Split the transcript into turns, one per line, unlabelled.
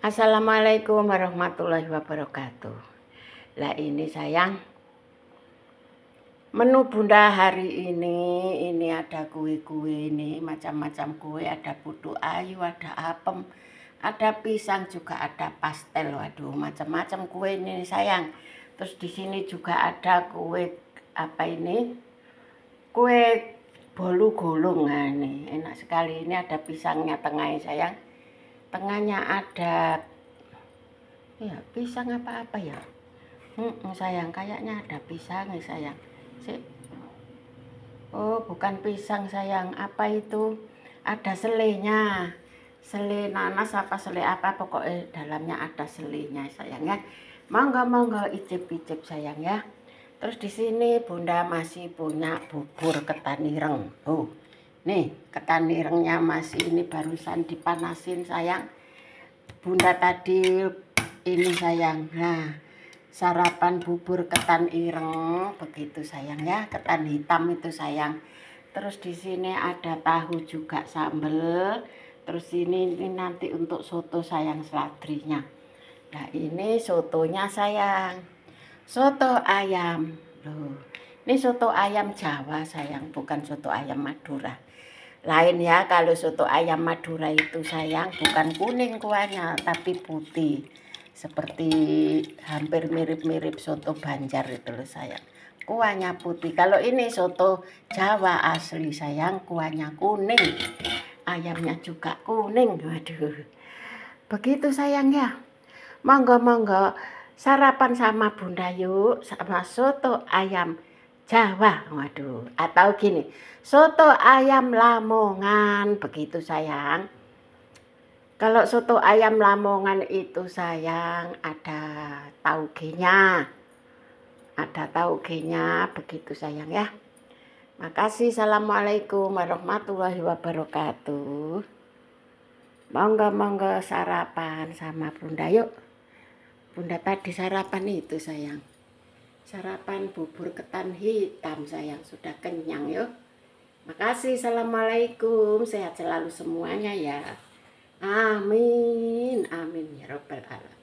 Assalamualaikum warahmatullahi wabarakatuh. Lah ini sayang, menu bunda hari ini ini ada kue-kue ini macam-macam kue ada putu ayu ada apem ada pisang juga ada pastel waduh macam-macam kue ini sayang terus di sini juga ada kue apa ini kue bolu golong nah, ini enak sekali ini ada pisangnya tengahnya sayang tengahnya ada ya pisang apa-apa ya hmm, sayang kayaknya ada pisang nih sayang si oh bukan pisang sayang apa itu ada selenya sele nanas apa sele apa pokoknya dalamnya ada selenya sayang ya mangga-mangga icip icip sayang ya terus di sini bunda masih punya bubur ireng oh Nih, ketan irengnya masih ini barusan dipanasin sayang. Bunda tadi ini sayang. Nah, sarapan bubur ketan ireng begitu sayang ya, ketan hitam itu sayang. Terus di sini ada tahu juga sambel. Terus ini, ini nanti untuk soto sayang seladrinya. Nah, ini sotonya sayang. Soto ayam. Loh. Ini soto ayam Jawa sayang, bukan soto ayam Madura. Lain ya kalau soto ayam Madura itu sayang bukan kuning kuahnya tapi putih. Seperti hampir mirip-mirip soto Banjar itu loh sayang. Kuahnya putih. Kalau ini soto Jawa asli sayang kuahnya kuning. Ayamnya juga kuning. Waduh. Begitu sayang ya. Monggo-monggo sarapan sama Bunda yuk sama soto ayam Jawa. Waduh, atau gini, soto ayam Lamongan begitu sayang. Kalau soto ayam Lamongan itu sayang ada taugenya. Ada taugenya begitu sayang ya. Makasih. Assalamualaikum warahmatullahi wabarakatuh. Monggo-monggo sarapan sama Bunda yuk. Bunda tadi sarapan itu sayang sarapan bubur ketan hitam sayang sudah kenyang yuk makasih assalamualaikum sehat selalu semuanya ya amin amin ya robbal alamin